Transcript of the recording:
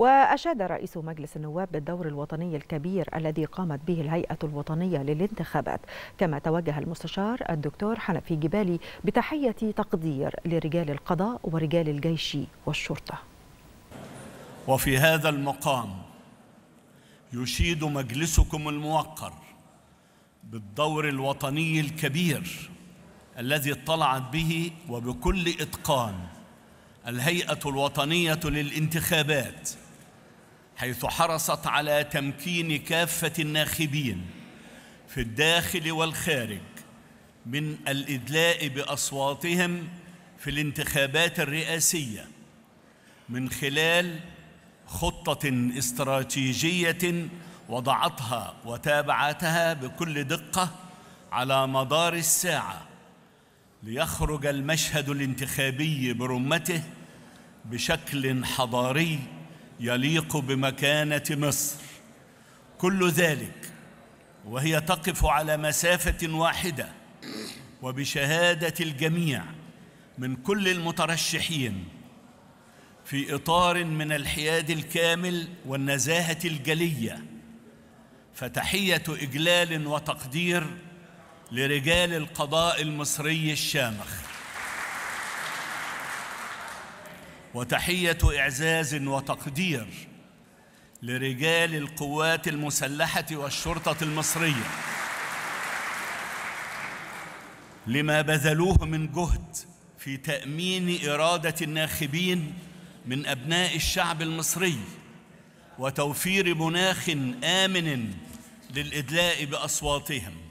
وأشاد رئيس مجلس النواب بالدور الوطني الكبير الذي قامت به الهيئة الوطنية للانتخابات كما توجه المستشار الدكتور حنفي جبالي بتحية تقدير لرجال القضاء ورجال الجيش والشرطة وفي هذا المقام يشيد مجلسكم الموقر بالدور الوطني الكبير الذي اطلعت به وبكل إتقان الهيئة الوطنية للانتخابات حيث حرصت على تمكين كافة الناخبين في الداخل والخارج من الإدلاء بأصواتهم في الانتخابات الرئاسية من خلال خطة استراتيجية وضعتها وتابعتها بكل دقة على مدار الساعة ليخرج المشهد الانتخابي برمته بشكل حضاري يليق بمكانه مصر كل ذلك وهي تقف على مسافه واحده وبشهاده الجميع من كل المترشحين في اطار من الحياد الكامل والنزاهه الجليه فتحيه اجلال وتقدير لرجال القضاء المصري الشامخ وتحية إعزاز وتقدير لرجال القوات المسلحة والشرطة المصرية لما بذلوه من جهد في تأمين إرادة الناخبين من أبناء الشعب المصري وتوفير مناخ آمن للإدلاء بأصواتهم